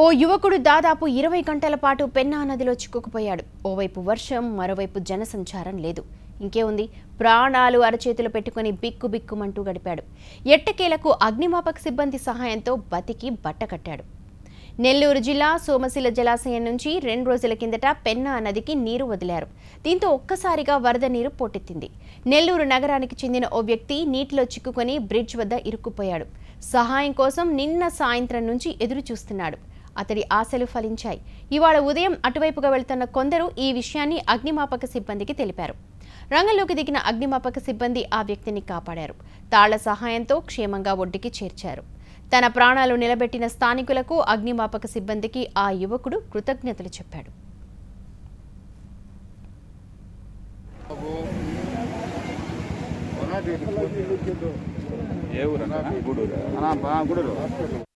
ఓ యువకుడు దాదాపు ఇరవై గంటల పాటు పెన్నా నదిలో చిక్కుకుపోయాడు ఓవైపు వర్షం మరోవైపు జనసంచారం లేదు ఇంకేముంది ప్రాణాలు అరచేతులు పెట్టుకుని బిక్కు బిక్కుమంటూ గడిపాడు ఎట్టకేలకు అగ్నిమాపక సిబ్బంది సహాయంతో బతికి బట్టకట్టాడు నెల్లూరు జిల్లా సోమశిల జలాశయం నుంచి రెండు రోజుల కిందట పెన్నా నదికి నీరు వదిలారు దీంతో ఒక్కసారిగా వరద నీరు పోటెత్తింది నెల్లూరు నగరానికి చెందిన ఓ వ్యక్తి నీటిలో చిక్కుకొని బ్రిడ్జ్ వద్ద ఇరుక్కుపోయాడు సహాయం కోసం నిన్న సాయంత్రం నుంచి ఎదురు చూస్తున్నాడు అతడి ఆశలు ఫలించాయి ఇవాళ ఉదయం అటువైపుగా వెళ్తున్న కొందరు ఈ విషయాన్ని అగ్నిమాపక సిబ్బందికి తెలిపారు రంగంలోకి దిగిన అగ్నిమాపక సిబ్బంది ఆ వ్యక్తిని కాపాడారు తాళ్ల సహాయంతో క్షేమంగా ఒడ్డుకి చేర్చారు తన ప్రాణాలు నిలబెట్టిన స్థానికులకు అగ్నిమాపక సిబ్బందికి ఆ యువకుడు కృతజ్ఞతలు చెప్పాడు